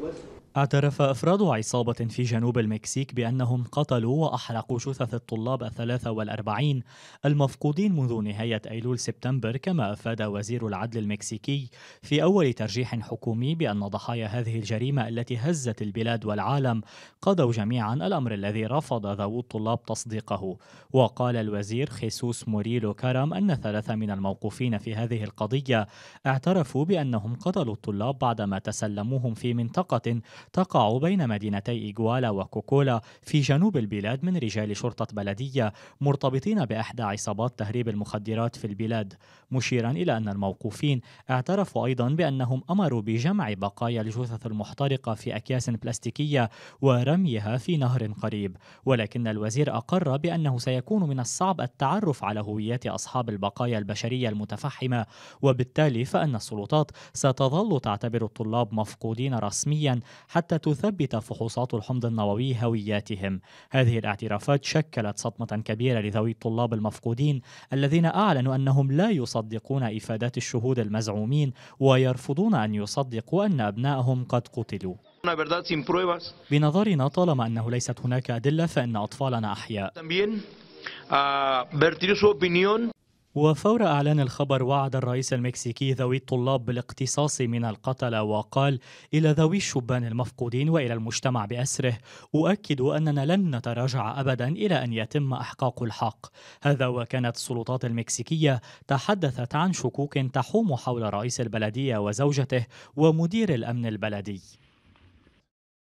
What? اعترف أفراد عصابة في جنوب المكسيك بأنهم قتلوا وأحرقوا جثث الطلاب الثلاثة والأربعين المفقودين منذ نهاية أيلول سبتمبر كما أفاد وزير العدل المكسيكي في أول ترجيح حكومي بأن ضحايا هذه الجريمة التي هزت البلاد والعالم قضوا جميعا الأمر الذي رفض ذوو الطلاب تصديقه وقال الوزير خيسوس موريلو كرم أن ثلاثة من الموقوفين في هذه القضية اعترفوا بأنهم قتلوا الطلاب بعدما تسلموهم في منطقة تقع بين مدينتي إيغوالا وكوكولا في جنوب البلاد من رجال شرطة بلدية مرتبطين بإحدى عصابات تهريب المخدرات في البلاد مشيرا إلى أن الموقوفين اعترفوا أيضا بأنهم أمروا بجمع بقايا الجثث المحترقة في أكياس بلاستيكية ورميها في نهر قريب ولكن الوزير أقر بأنه سيكون من الصعب التعرف على هويات أصحاب البقايا البشرية المتفحمة وبالتالي فأن السلطات ستظل تعتبر الطلاب مفقودين رسميا حتى تثبت فحوصات الحمض النووي هوياتهم هذه الاعترافات شكلت صدمة كبيرة لذوي الطلاب المفقودين الذين أعلنوا أنهم لا يصدقون إفادات الشهود المزعومين ويرفضون أن يصدقوا أن أبنائهم قد قتلوا بنظرنا طالما أنه ليست هناك أدلة فإن أطفالنا أحياء ah, وفور اعلان الخبر وعد الرئيس المكسيكي ذوي الطلاب بالاقتصاص من القتلى وقال الى ذوي الشبان المفقودين والى المجتمع باسره اؤكد اننا لن نتراجع ابدا الى ان يتم احقاق الحق هذا وكانت السلطات المكسيكيه تحدثت عن شكوك تحوم حول رئيس البلديه وزوجته ومدير الامن البلدي